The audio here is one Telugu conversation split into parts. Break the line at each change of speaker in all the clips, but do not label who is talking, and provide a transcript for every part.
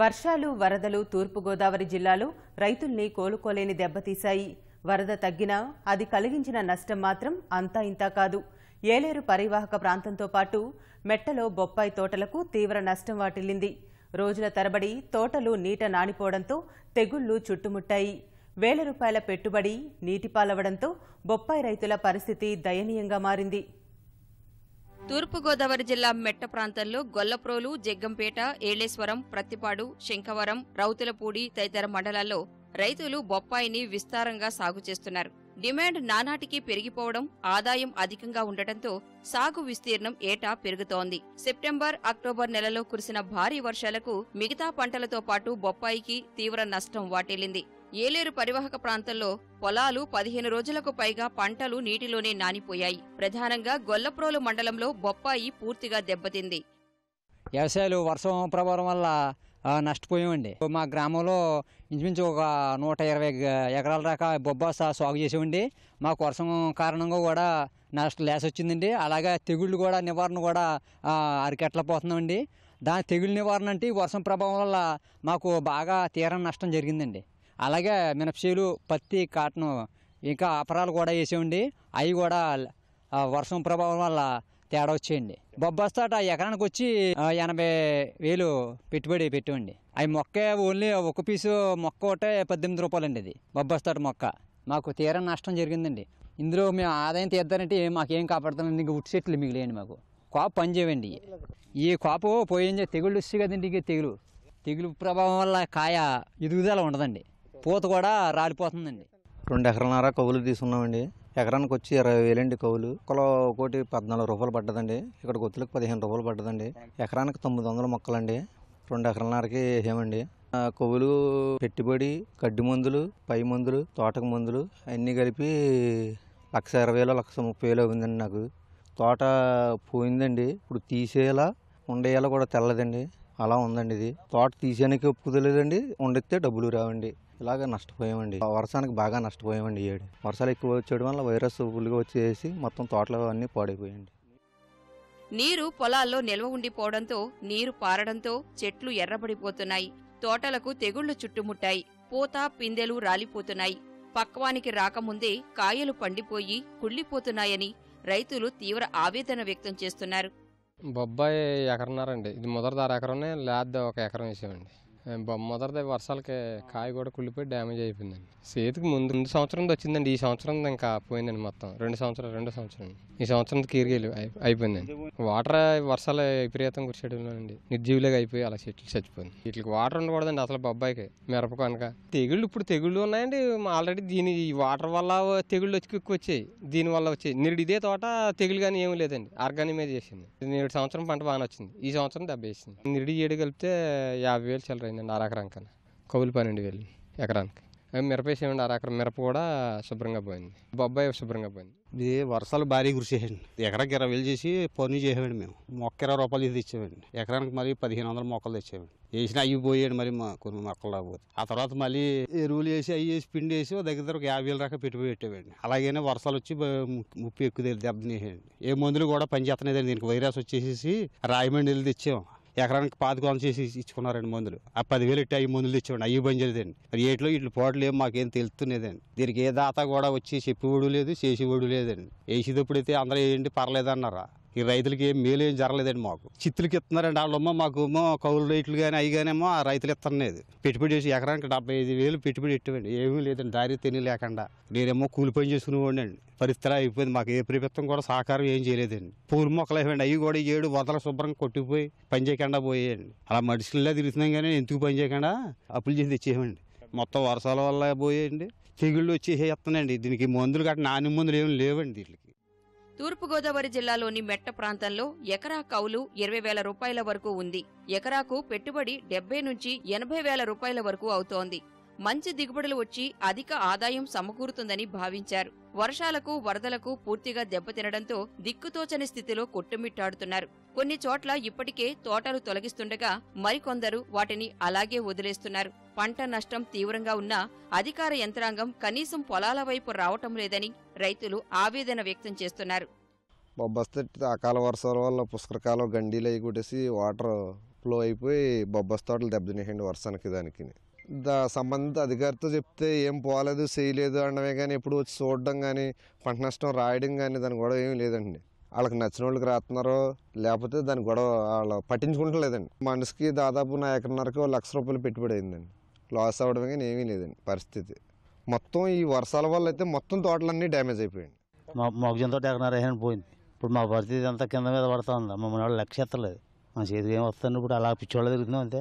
వర్షాలు వరదలు తూర్పుగోదావరి జిల్లాలో రైతుల్ని కోలుకోలేని దెబ్బతీశాయి వరద తగ్గినా అది కలిగించిన నష్టం మాత్రం అంతా ఇంతా కాదు ఏలేరు పరివాహక ప్రాంతంతో పాటు మెట్టలో బొప్పాయి తోటలకు తీవ్ర నష్టం వాటిల్లింది రోజుల తరబడి తోటలు నీట నానిపోవడంతో తెగుళ్లు చుట్టుముట్టాయి వేల రూపాయల పెట్టుబడి నీటిపాలవడంతో బొప్పాయి రైతుల పరిస్థితి దయనీయంగా మారింది తూర్పుగోదావరి జిల్లా మెట్ట ప్రాంతంలో గొల్లప్రోలు జగ్గంపేట ఏలేశ్వరం ప్రత్తిపాడు శంఖవరం రౌతులపూడి తదితర మండలాల్లో రైతులు బొప్పాయిని విస్తారంగా సాగు చేస్తున్నారు డిమాండ్ నానాటికి పెరిగిపోవడం ఆదాయం అధికంగా ఉండటంతో సాగు విస్తీర్ణం ఏటా పెరుగుతోంది సెప్టెంబర్ అక్టోబర్ నెలలో కురిసిన భారీ వర్షాలకు మిగతా పంటలతో పాటు బొప్పాయికి తీవ్ర నష్టం వాటిల్లింది ఏలేరు పరివాహక ప్రాంతంలో పొలాలు పదిహేను రోజులకు పైగా పంటలు నీటిలోనే నానిపోయాయి ప్రధానంగా గొల్లప్రోలు మండలంలో బొప్పాయి పూర్తిగా దెబ్బతింది
వ్యవసాయాలు వర్షం ప్రభావం వల్ల నష్టపోయామండి మా గ్రామంలో ఇంచుమించు ఒక నూట ఇరవై ఎకరాల దాకా బొబ్బాస సాగు చేసేవండి మాకు వర్షం కారణంగా కూడా నష్టం లేస వచ్చిందండి అలాగే తెగుళ్ళు కూడా నివారణ కూడా అరికెట్ల పోతున్నామండి దాని తెగుళ్ళు నివారణ అంటే వర్షం ప్రభావం వల్ల మాకు బాగా తీరం నష్టం జరిగిందండి అలాగే మినపసీలు పత్తి కాటన్ ఇంకా అపరాలు కూడా వేసేయండి అవి కూడా వర్షం ప్రభావం వల్ల తేడా వచ్చేయండి బొబ్బస్తాట ఎకరానికి వచ్చి ఎనభై వేలు పెట్టుబడి పెట్టండి అవి మొక్క ఓన్లీ ఒక పీసు మొక్క ఒకటే పద్దెనిమిది రూపాయలండి ఇది బొబ్బస్తాట మొక్క మాకు తీర నష్టం జరిగిందండి ఇందులో మేము ఆదాయం తీద్దానంటే మాకేం కాపాడుతానండి ఇంక ఉట్టి చెట్లు మిగిలేయండి మాకు కాపు పనిచేయండి ఈ కాపు పోయించే తెగుళ్ళు వస్తాయి కదండి ఇంక తెగులు తెగులు ప్రభావం వల్ల కాయ ఎదుగుదల ఉండదండి పూత కూడా రాలిపోతుందండి రెండు ఎకరాలన్నర కవులు తీసుకున్నామండి ఎకరానికి వచ్చి ఇరవై వేలండి కవులు కులం ఒకటి పద్నాలుగు రూపాయలు పడ్డదండి ఇక్కడ గొత్తులకు పదిహేను రూపాయలు పడ్డదండి ఎకరానికి తొమ్మిది వందల మొక్కలండి రెండు ఎకరాలన్నరకి ఏమండి కొవ్వులు పెట్టుబడి గడ్డి మందులు పై మందులు తోటకు మందులు అన్నీ కలిపి లక్ష ఇరవై వేలు లక్ష ముప్పై వేలు అవుతుందండి నాకు తోట పోయిందండి ఇప్పుడు తీసేలా ఉండేలా కూడా తెల్లదండి అలా ఉందండి ఇది తోట తీసేయడానికి ఒప్పుకోలేదండి వండితే డబ్బులు రావండి ఇలాగ నష్టపోయామండి వర్షానికి బాగా నష్టపోయామండి ఏడు వర్షాలు ఎక్కువ వచ్చేయడం వల్ల వైరస్ ఫుల్గా వచ్చేసి మొత్తం తోటలు అన్నీ పాడైపోయాయండి
నీరు పొలాల్లో నిల్వ ఉండిపోవడంతో నీరు పారడంతో చెట్లు ఎర్రబడిపోతున్నాయి తోటలకు తెగుళ్లు చుట్టుముట్టాయి పూత పిందెలు రాలిపోతున్నాయి పక్వానికి రాకముందే కాయలు పండిపోయి కుళ్లిపోతున్నాయని రైతులు తీవ్ర ఆవేదన వ్యక్తం చేస్తున్నారు
బొబ్బాయి ఎకరన్నారండి ఇది మొదటి దారి ఎకరం లేదు ఒక ఎకరం వేసామండి Eh, మొదటిది వర్షాలకి కాయ కూడా కుళ్ళిపోయి డ్యామేజ్ అయిపోయిందండి చేతికి ముందు ముందు సంవత్సరం వచ్చిందండి ఈ సంవత్సరం ఇంకా పోయిందండి మొత్తం రెండు సంవత్సరాలు రెండు సంవత్సరం ఈ సంవత్సరం కీరిగేలు అయిపోయిందండి వాటర్ వర్షాలు విపరీతం అండి నిర్జీవులుగా అయిపోయి అలా చెట్లు చచ్చిపోయింది వీటికి వాటర్ ఉండకూడదండి అసలు బొబ్బాయికి మిరప కనుక తెగుళ్ళు ఇప్పుడు తెగుళ్ళు ఉన్నాయండి ఆల్రెడీ దీని వాటర్ వల్ల తెగుళ్ళు వచ్చి ఎక్కువ వచ్చాయి దీని వల్ల వచ్చాయి నిరుడు ఇదే తోట తెగులు కానీ ఏమీ లేదండి ఆర్గానిక్ మీద చేసింది నేడు సంవత్సరం పంట బాగా వచ్చింది ఈ సంవత్సరం దెబ్బ వేసింది నిరుడు ఏడు కలిపితే యాభై వేలు చిల్లర అయిందండి అరాకరానికి కౌలు పన్నెండు వేలు ఎకరానికి మిరపేసి ఏమండి అరాకరం మిరప
కూడా శుభ్రంగా పోయింది బొబ్బాయి శుభ్రంగా పోయింది ఇది వర్షాలు భారీ కురిసేయండి ఎకరాకి ఇరవై వేలు చేసి పని చేసేవాడి మేము మొక్క ఇరవై రూపాయలు ఇది తెచ్చామండి ఎకరానికి మరి పదిహేను వందల మొక్కలు తెచ్చేవాడి వేసిన అవి పోయాడు మరి మా కొన్ని మొక్కలు రాకపోతే ఆ తర్వాత మళ్ళీ ఎరువులు వేసి అవి వేసి పిండి వేసి దగ్గర దగ్గర యాభై వేలు దాకా పెట్టుబడి పెట్టేవాడిని అలాగేనే వర్షాలు వచ్చి ముప్పి ఎక్కువ దెబ్బతినేసేయండి ఏ మందులు కూడా పని పనిచేస్తున్నాయి దీనికి వైరస్ వచ్చేసేసి రాయమండ్రి వెళ్ళి తెచ్చాము ఎకరానికి పాతికొలం చేసి ఇచ్చుకున్నారండి మందులు ఆ పదివేలు ఇట్టి అయ్యి మందులు తెచ్చేవాడి అయ్యి బంద్ చేయలేదండి మరి ఏట్లో ఇట్లు పోవట్లేదు మాకేం తెలుస్తున్నదండి దీనికి ఏ దాత కూడా వచ్చి చెప్పేవాడు లేదు చేసేవాడు లేదండి వేసేటప్పుడైతే అందరూ ఏంటి పర్లేదన్నారా ఈ రైతులకి ఏం మేలు ఏం జరగలేదండి మాకు చిత్తులకి ఇస్తున్నారండి వాళ్ళమ్మో మాకు కౌలు రేట్లు కానీ అవి కానేమో ఆ రైతులు ఇస్తున్నది పెట్టుబడి చేసి ఎకరానికి డెబ్బై ఐదు వేలు పెట్టుబడి పెట్టివండి ఏమీ లేదండి దారి తిని లేకుండా నేనేమో కూలి పని చేసుకునేవాడిని అండి పరిస్థితి అయిపోయింది మాకు ఏ ప్రభుత్వం కూడా సహకారం ఏం చేయలేదండి పూల మొక్కలు అయిపోయింది అవి కూడా ఏడు వదల శుభ్రంగా కొట్టిపోయి పని చేయకుండా పోయాయండి అలా మనుషులలో తిరుగుతున్నాం కానీ ఎందుకు పని చేయకుండా అప్పులు చేసి తెచ్చేయమండి మొత్తం వర్షాల వల్ల పోయేయండి తెగుళ్ళు వచ్చి వేస్తున్నాయండి దీనికి మందులు కాబట్టి నాని మందులు ఏమి లేవండి దీనికి
తూర్పుగోదావరి జిల్లాలోని మెట్ట ప్రాంతంలో ఎకరా కౌలు ఇరవై వేల రూపాయల వరకు ఉంది ఎకరాకు పెట్టుబడి డెబ్బై నుంచి ఎనభై వేల రూపాయల వరకు అవుతోంది మంచి దిగుబడులు వచ్చి అధిక ఆదాయం సమకూరుతుందని భావించారు వర్షాలకు వరదలకు పూర్తిగా దెబ్బతినడంతో దిక్కుతోచని స్థితిలో కొట్టుమిట్టాడుతున్నారు కొన్ని చోట్ల ఇప్పటికే తోటలు తొలగిస్తుండగా మరికొందరు వాటిని అలాగే వదిలేస్తున్నారు పంట నష్టం తీవ్రంగా ఉన్నా అధికార యంత్రాంగం కనీసం పొలాల వైపు రావటం లేదని రైతులు ఆవేదన వ్యక్తం చేస్తున్నారు
బొబ్బస్త అకాల వర్షాల వల్ల పుష్కరకాలం గండీలు అయి కొట్టేసి వాటర్ ఫ్లో అయిపోయి బొబ్బస్ తోటలు దెబ్బతినేసండి వర్షానికి దానికి దా సంబంధిత అధికారితో చెప్తే ఏం పోలేదు చేయలేదు అనడమే కానీ ఎప్పుడు వచ్చి చూడడం కానీ పంట నష్టం రాయడం కానీ దాని గొడవ ఏమీ లేదండి వాళ్ళకి నచ్చిన వాళ్ళకి రాస్తున్నారో లేకపోతే దాని గొడవ వాళ్ళు పట్టించుకుంటలేదండి మనిషికి దాదాపు నా ఎకరన్నరకు లక్ష రూపాయలు పెట్టుబడి అయిందండి లాస్ అవ్వడం కానీ ఏమీ లేదండి పరిస్థితి మొత్తం ఈ వర్షాల వల్ల అయితే మొత్తం తోటలన్నీ డ్యామేజ్ అయిపోయింది మా మొగ్జంతో ఎకనారేసాను పోయింది ఇప్పుడు మా పరిస్థితి అంతా కింద మీద పడతా ఉంది మమ్మల్ని వాళ్ళు లక్ష్య ఎత్తలేదు మా చేతికి ఏం వస్తుంది ఇప్పుడు అలా పిచ్చోళ్ళు తిరుగుతున్నాం అంతే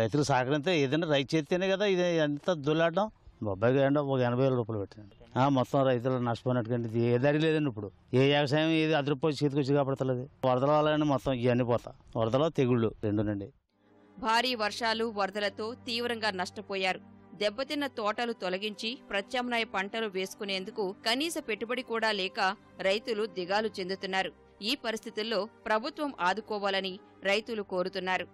రైతులు సహకరిస్తే ఏదైనా రైతు చేస్తేనే కదా ఇది ఎంత దుల్లాడడం బొబ్బాయి గారు ఒక ఎనభై వేల రూపాయలు పెట్టాను మొత్తం రైతులు నష్టపోయినటువంటి ఏ దారి లేదండి ఇప్పుడు ఏ వ్యవసాయం ఏది చేతికి చేతికొచ్చి కాపాడతలేదు వరదల వల్ల మొత్తం ఇవన్నీ పోతా వరదలో తెగుళ్ళు రెండునండి
భారీ వర్షాలు వరదలతో తీవ్రంగా నష్టపోయారు దెబ్బతిన్న తోటలు తొలగించి ప్రత్యామ్నాయ పంటలు వేసుకునేందుకు కనీస పెట్టుబడి కూడా లేక రైతులు దిగాలు చెందుతున్నారు ఈ పరిస్థితుల్లో ప్రభుత్వం ఆదుకోవాలని రైతులు కోరుతున్నారు